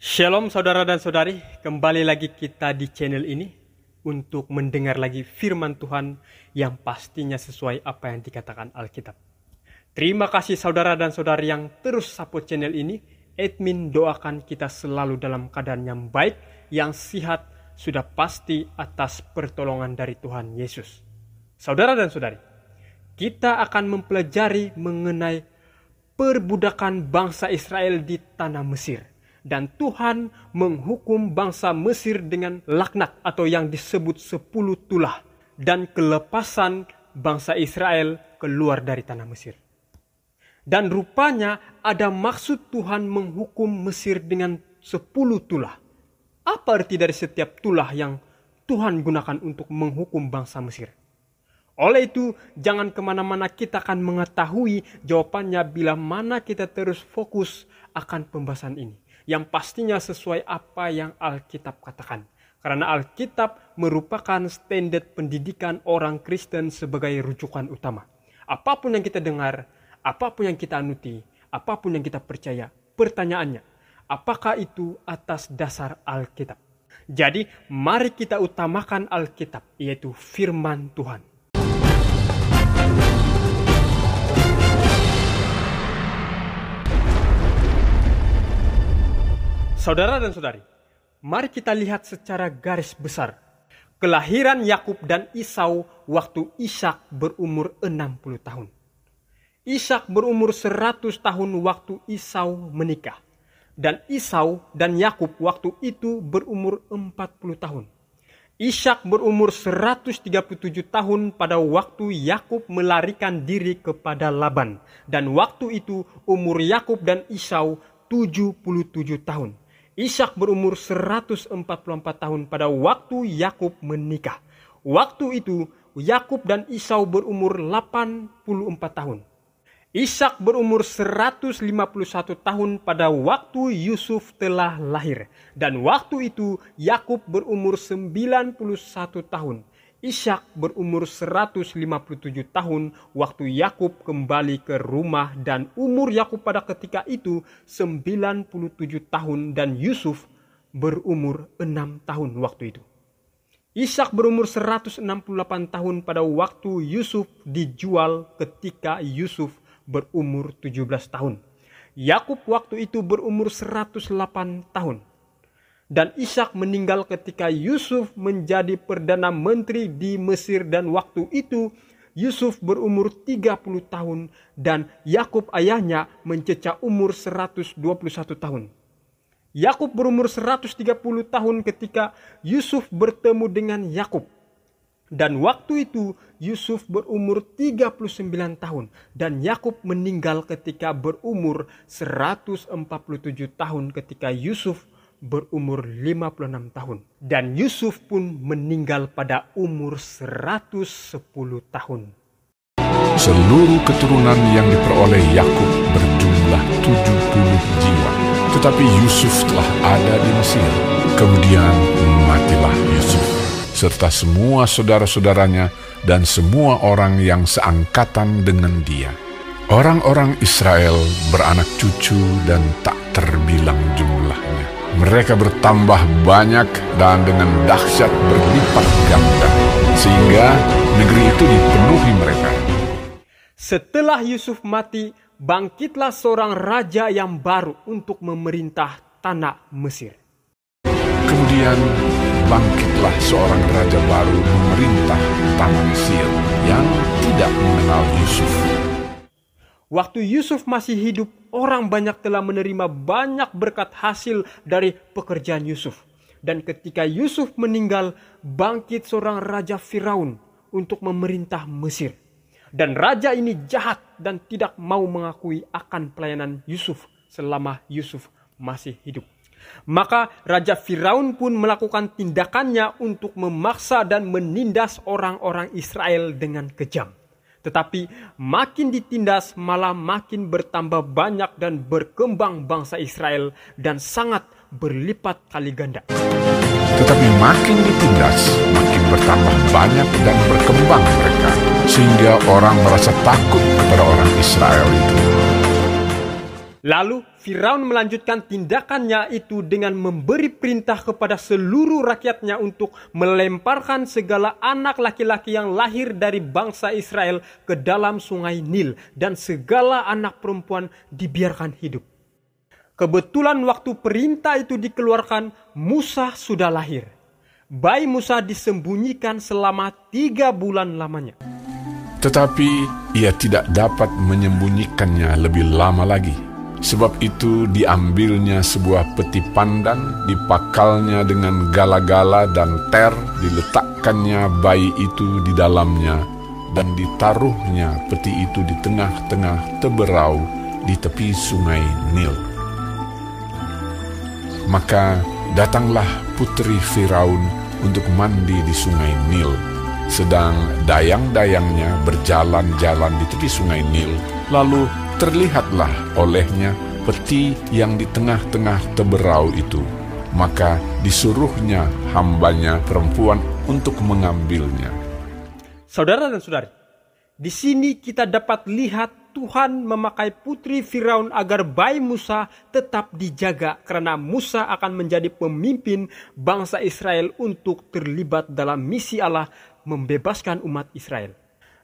Shalom saudara dan saudari, kembali lagi kita di channel ini untuk mendengar lagi firman Tuhan yang pastinya sesuai apa yang dikatakan Alkitab. Terima kasih saudara dan saudari yang terus support channel ini. Admin doakan kita selalu dalam keadaan yang baik, yang sehat, sudah pasti atas pertolongan dari Tuhan Yesus. Saudara dan saudari, kita akan mempelajari mengenai perbudakan bangsa Israel di tanah Mesir dan Tuhan menghukum bangsa Mesir dengan laknat atau yang disebut sepuluh tulah dan kelepasan bangsa Israel keluar dari tanah Mesir. Dan rupanya ada maksud Tuhan menghukum Mesir dengan sepuluh tulah. Apa arti dari setiap tulah yang Tuhan gunakan untuk menghukum bangsa Mesir? Oleh itu, jangan kemana-mana kita akan mengetahui jawabannya bila mana kita terus fokus akan pembahasan ini yang pastinya sesuai apa yang Alkitab katakan. Karena Alkitab merupakan standar pendidikan orang Kristen sebagai rujukan utama. Apapun yang kita dengar, apapun yang kita anuti, apapun yang kita percaya, pertanyaannya, apakah itu atas dasar Alkitab? Jadi, mari kita utamakan Alkitab, yaitu firman Tuhan. Saudara dan saudari, mari kita lihat secara garis besar kelahiran Yakub dan Isau waktu Ishak berumur 60 tahun. Ishak berumur 100 tahun waktu Isau menikah. Dan Isau dan Yakub waktu itu berumur 40 tahun. Ishak berumur 137 tahun pada waktu Yakub melarikan diri kepada Laban dan waktu itu umur Yakub dan Isau 77 tahun. Ishak berumur 144 tahun pada waktu Yakub menikah. Waktu itu Yakub dan Isau berumur 84 tahun. Ishak berumur 151 tahun pada waktu Yusuf telah lahir dan waktu itu Yakub berumur 91 tahun. Ishak berumur 157 tahun waktu Yakub kembali ke rumah dan umur Yakub pada ketika itu 97 tahun dan Yusuf berumur 6 tahun waktu itu. Ishak berumur 168 tahun pada waktu Yusuf dijual ketika Yusuf berumur 17 tahun. Yakub waktu itu berumur 108 tahun dan Ishak meninggal ketika Yusuf menjadi perdana menteri di Mesir dan waktu itu Yusuf berumur 30 tahun dan Yakub ayahnya mencecah umur 121 tahun. Yakub berumur 130 tahun ketika Yusuf bertemu dengan Yakub. Dan waktu itu Yusuf berumur 39 tahun dan Yakub meninggal ketika berumur 147 tahun ketika Yusuf berumur 56 tahun dan Yusuf pun meninggal pada umur 110 tahun. Seluruh keturunan yang diperoleh Yakub berjumlah 70 jiwa. Tetapi Yusuf telah ada di Mesir. Kemudian matilah Yusuf serta semua saudara-saudaranya dan semua orang yang seangkatan dengan dia. Orang-orang Israel beranak cucu dan tak terbilang jumlah mereka bertambah banyak dan dengan dahsyat berlipat ganda, sehingga negeri itu dipenuhi mereka. Setelah Yusuf mati, bangkitlah seorang raja yang baru untuk memerintah tanah Mesir. Kemudian bangkitlah seorang raja baru memerintah tanah Mesir yang tidak mengenal Yusuf. Waktu Yusuf masih hidup, orang banyak telah menerima banyak berkat hasil dari pekerjaan Yusuf. Dan ketika Yusuf meninggal, bangkit seorang raja Firaun untuk memerintah Mesir. Dan raja ini jahat dan tidak mau mengakui akan pelayanan Yusuf selama Yusuf masih hidup. Maka Raja Firaun pun melakukan tindakannya untuk memaksa dan menindas orang-orang Israel dengan kejam. Tetapi makin ditindas malah makin bertambah banyak dan berkembang bangsa Israel dan sangat berlipat kali ganda. Tetapi makin ditindas, makin bertambah banyak dan berkembang mereka, sehingga orang merasa takut kepada orang Israel itu. Lalu Firaun melanjutkan tindakannya itu dengan memberi perintah kepada seluruh rakyatnya untuk melemparkan segala anak laki-laki yang lahir dari bangsa Israel ke dalam sungai Nil dan segala anak perempuan dibiarkan hidup. Kebetulan waktu perintah itu dikeluarkan, Musa sudah lahir. Bayi Musa disembunyikan selama tiga bulan lamanya. Tetapi ia tidak dapat menyembunyikannya lebih lama lagi Sebab itu diambilnya sebuah peti pandan, dipakalnya dengan gala-gala dan ter, diletakkannya bayi itu di dalamnya, dan ditaruhnya peti itu di tengah-tengah teberau di tepi sungai Nil. Maka datanglah putri Firaun untuk mandi di sungai Nil, sedang dayang-dayangnya berjalan-jalan di tepi sungai Nil, lalu Terlihatlah olehnya peti yang di tengah-tengah teberau itu. Maka disuruhnya hambanya perempuan untuk mengambilnya. Saudara dan saudari, di sini kita dapat lihat Tuhan memakai putri Firaun agar bayi Musa tetap dijaga karena Musa akan menjadi pemimpin bangsa Israel untuk terlibat dalam misi Allah membebaskan umat Israel.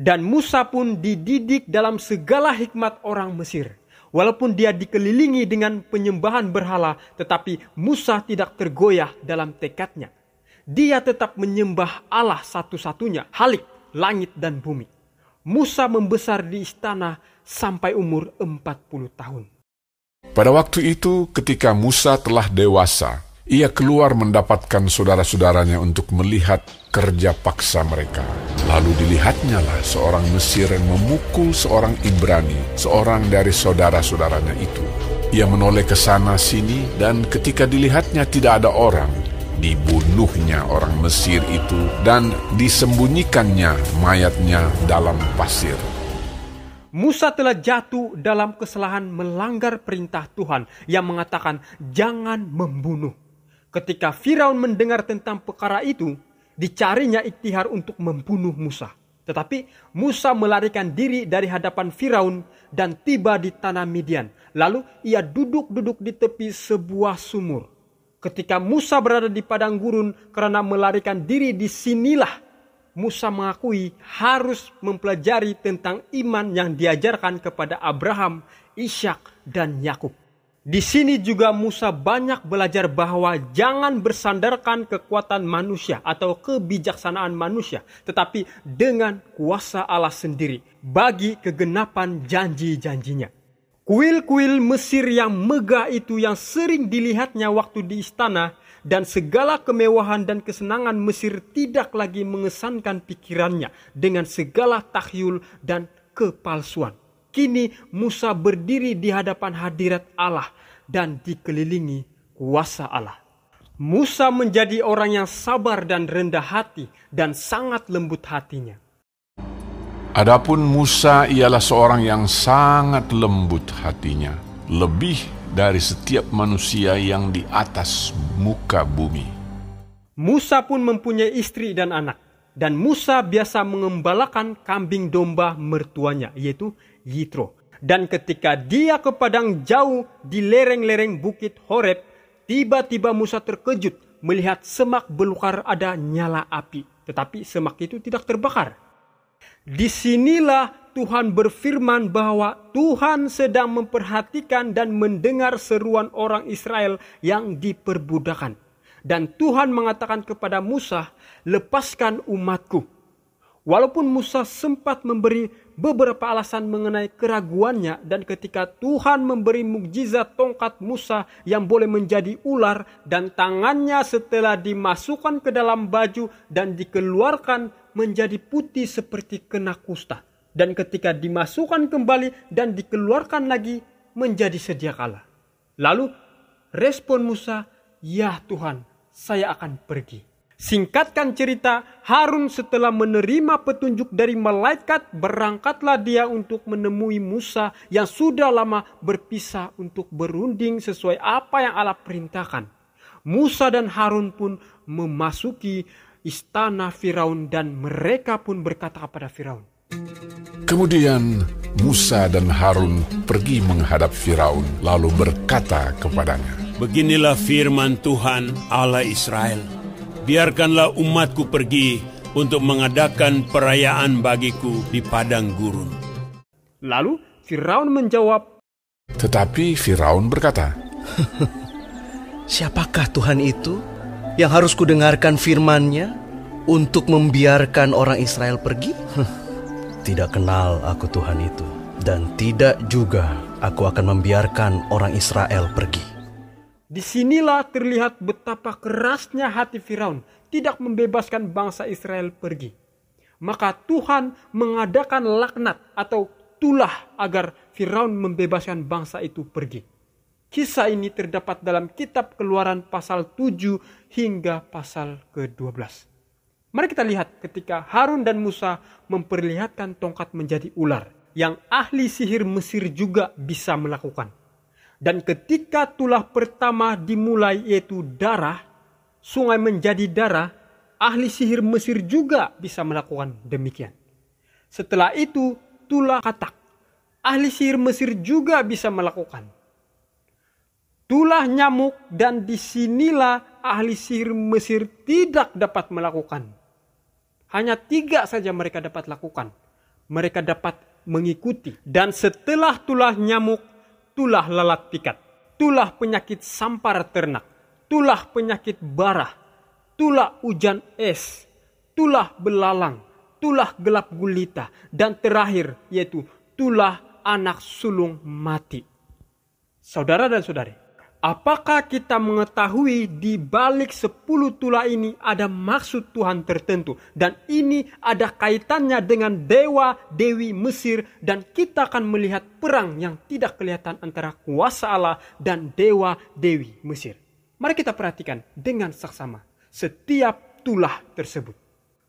Dan Musa pun dididik dalam segala hikmat orang Mesir. Walaupun dia dikelilingi dengan penyembahan berhala, tetapi Musa tidak tergoyah dalam tekadnya. Dia tetap menyembah Allah satu-satunya, Halik, langit dan bumi. Musa membesar di istana sampai umur 40 tahun. Pada waktu itu ketika Musa telah dewasa, ia keluar mendapatkan saudara-saudaranya untuk melihat kerja paksa mereka. Lalu dilihatnyalah seorang Mesir yang memukul seorang Ibrani, seorang dari saudara-saudaranya itu. Ia menoleh ke sana sini dan ketika dilihatnya tidak ada orang, dibunuhnya orang Mesir itu dan disembunyikannya mayatnya dalam pasir. Musa telah jatuh dalam kesalahan melanggar perintah Tuhan yang mengatakan jangan membunuh. Ketika Firaun mendengar tentang perkara itu, dicarinya iktihar untuk membunuh Musa. Tetapi Musa melarikan diri dari hadapan Firaun dan tiba di tanah Midian. Lalu ia duduk-duduk di tepi sebuah sumur. Ketika Musa berada di padang gurun karena melarikan diri di sinilah Musa mengakui harus mempelajari tentang iman yang diajarkan kepada Abraham, Ishak, dan Yakub. Di sini juga Musa banyak belajar bahwa jangan bersandarkan kekuatan manusia atau kebijaksanaan manusia, tetapi dengan kuasa Allah sendiri bagi kegenapan janji-janjinya. Kuil-kuil Mesir yang megah itu yang sering dilihatnya waktu di istana dan segala kemewahan dan kesenangan Mesir tidak lagi mengesankan pikirannya dengan segala tahyul dan kepalsuan. Kini Musa berdiri di hadapan hadirat Allah dan dikelilingi kuasa Allah. Musa menjadi orang yang sabar dan rendah hati dan sangat lembut hatinya. Adapun Musa ialah seorang yang sangat lembut hatinya, lebih dari setiap manusia yang di atas muka bumi. Musa pun mempunyai istri dan anak, dan Musa biasa mengembalakan kambing domba mertuanya, yaitu Yitro. Dan ketika dia ke padang jauh di lereng-lereng bukit Horeb, tiba-tiba Musa terkejut melihat semak belukar ada nyala api. Tetapi semak itu tidak terbakar. Disinilah Tuhan berfirman bahwa Tuhan sedang memperhatikan dan mendengar seruan orang Israel yang diperbudakan. Dan Tuhan mengatakan kepada Musa, lepaskan umatku Walaupun Musa sempat memberi beberapa alasan mengenai keraguannya dan ketika Tuhan memberi mukjizat tongkat Musa yang boleh menjadi ular dan tangannya setelah dimasukkan ke dalam baju dan dikeluarkan menjadi putih seperti kena kusta dan ketika dimasukkan kembali dan dikeluarkan lagi menjadi sedia kala. Lalu respon Musa, "Ya Tuhan, saya akan pergi." Singkatkan cerita, Harun setelah menerima petunjuk dari malaikat, berangkatlah dia untuk menemui Musa yang sudah lama berpisah untuk berunding sesuai apa yang Allah perintahkan. Musa dan Harun pun memasuki istana Firaun dan mereka pun berkata kepada Firaun. Kemudian Musa dan Harun pergi menghadap Firaun lalu berkata kepadanya. Beginilah firman Tuhan Allah Israel biarkanlah umatku pergi untuk mengadakan perayaan bagiku di padang gurun. Lalu Firaun menjawab, Tetapi Firaun berkata, Siapakah Tuhan itu yang harus kudengarkan firmannya untuk membiarkan orang Israel pergi? tidak kenal aku Tuhan itu, dan tidak juga aku akan membiarkan orang Israel pergi. Disinilah terlihat betapa kerasnya hati Firaun tidak membebaskan bangsa Israel pergi. Maka Tuhan mengadakan laknat atau tulah agar Firaun membebaskan bangsa itu pergi. Kisah ini terdapat dalam kitab keluaran pasal 7 hingga pasal ke-12. Mari kita lihat ketika Harun dan Musa memperlihatkan tongkat menjadi ular yang ahli sihir Mesir juga bisa melakukan. Dan ketika tulah pertama dimulai yaitu darah, sungai menjadi darah, ahli sihir Mesir juga bisa melakukan demikian. Setelah itu tulah katak. Ahli sihir Mesir juga bisa melakukan. Tulah nyamuk dan disinilah ahli sihir Mesir tidak dapat melakukan. Hanya tiga saja mereka dapat lakukan. Mereka dapat mengikuti. Dan setelah tulah nyamuk tulah lalat pikat, tulah penyakit sampar ternak, tulah penyakit barah, tulah hujan es, tulah belalang, tulah gelap gulita, dan terakhir yaitu tulah anak sulung mati. Saudara dan saudari, Apakah kita mengetahui di balik sepuluh tulah ini ada maksud Tuhan tertentu dan ini ada kaitannya dengan dewa dewi Mesir dan kita akan melihat perang yang tidak kelihatan antara kuasa Allah dan dewa dewi Mesir. Mari kita perhatikan dengan saksama setiap tulah tersebut.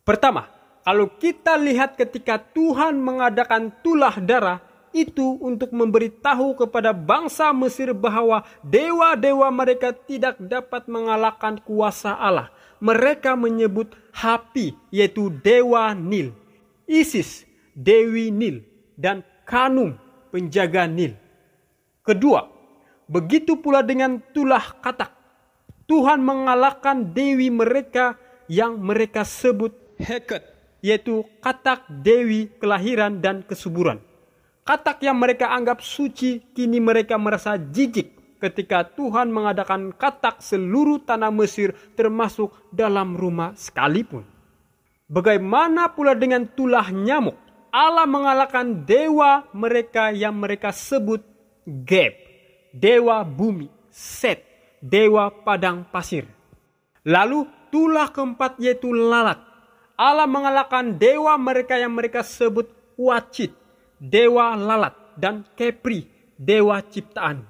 Pertama, kalau kita lihat ketika Tuhan mengadakan tulah darah, itu untuk memberitahu kepada bangsa Mesir bahwa dewa-dewa mereka tidak dapat mengalahkan kuasa Allah. Mereka menyebut Hapi yaitu dewa Nil, Isis dewi Nil dan Kanum penjaga Nil. Kedua, begitu pula dengan tulah katak. Tuhan mengalahkan dewi mereka yang mereka sebut Heket yaitu katak dewi kelahiran dan kesuburan. Katak yang mereka anggap suci kini mereka merasa jijik ketika Tuhan mengadakan katak seluruh tanah Mesir termasuk dalam rumah sekalipun. Bagaimana pula dengan tulah nyamuk? Allah mengalahkan dewa mereka yang mereka sebut Geb, dewa bumi, Set, dewa padang pasir. Lalu tulah keempat yaitu lalat. Allah mengalahkan dewa mereka yang mereka sebut Wacit, dewa lalat, dan Kepri, dewa ciptaan.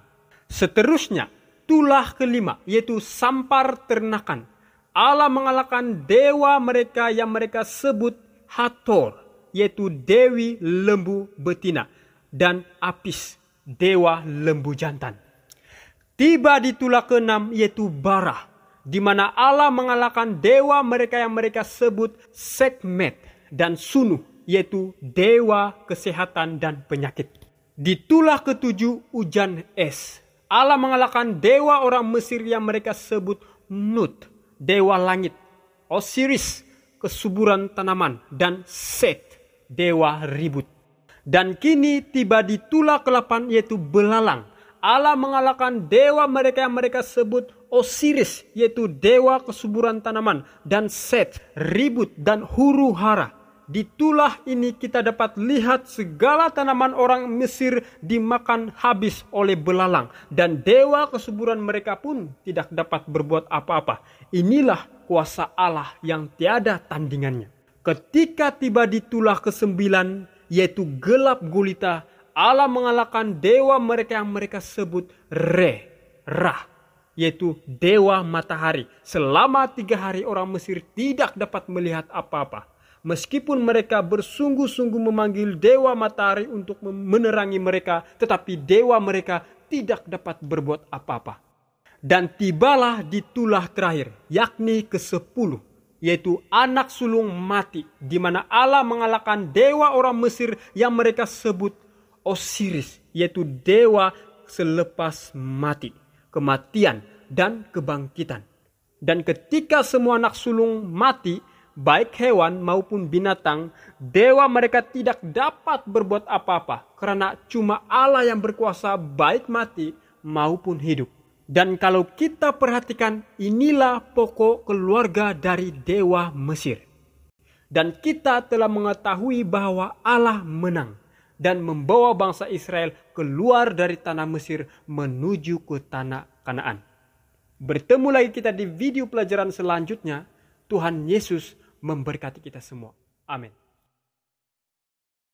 Seterusnya, tulah kelima, yaitu sampar ternakan. Allah mengalahkan dewa mereka yang mereka sebut Hator, yaitu Dewi Lembu Betina, dan Apis, Dewa Lembu Jantan. Tiba di tulah keenam yaitu Bara, di mana Allah mengalahkan dewa mereka yang mereka sebut Sekmet dan Sunuh, yaitu dewa kesehatan dan penyakit. Ditulah ketujuh hujan es. Allah mengalahkan dewa orang Mesir yang mereka sebut Nut, dewa langit, Osiris, kesuburan tanaman, dan Set, dewa ribut. Dan kini tiba di tulah kelapan yaitu belalang. Allah mengalahkan dewa mereka yang mereka sebut Osiris, yaitu dewa kesuburan tanaman, dan Set, ribut, dan huru hara di tulah ini kita dapat lihat segala tanaman orang Mesir dimakan habis oleh belalang dan dewa kesuburan mereka pun tidak dapat berbuat apa-apa. Inilah kuasa Allah yang tiada tandingannya. Ketika tiba di tulah kesembilan yaitu gelap gulita, Allah mengalahkan dewa mereka yang mereka sebut Re, Rah yaitu dewa matahari. Selama tiga hari orang Mesir tidak dapat melihat apa-apa meskipun mereka bersungguh-sungguh memanggil dewa matahari untuk menerangi mereka, tetapi dewa mereka tidak dapat berbuat apa-apa. Dan tibalah di tulah terakhir, yakni ke sepuluh, yaitu anak sulung mati, di mana Allah mengalahkan dewa orang Mesir yang mereka sebut Osiris, yaitu dewa selepas mati, kematian, dan kebangkitan. Dan ketika semua anak sulung mati, baik hewan maupun binatang, dewa mereka tidak dapat berbuat apa-apa karena cuma Allah yang berkuasa baik mati maupun hidup. Dan kalau kita perhatikan, inilah pokok keluarga dari dewa Mesir. Dan kita telah mengetahui bahwa Allah menang dan membawa bangsa Israel keluar dari tanah Mesir menuju ke tanah Kanaan. Bertemu lagi kita di video pelajaran selanjutnya. Tuhan Yesus memberkati kita semua. Amin.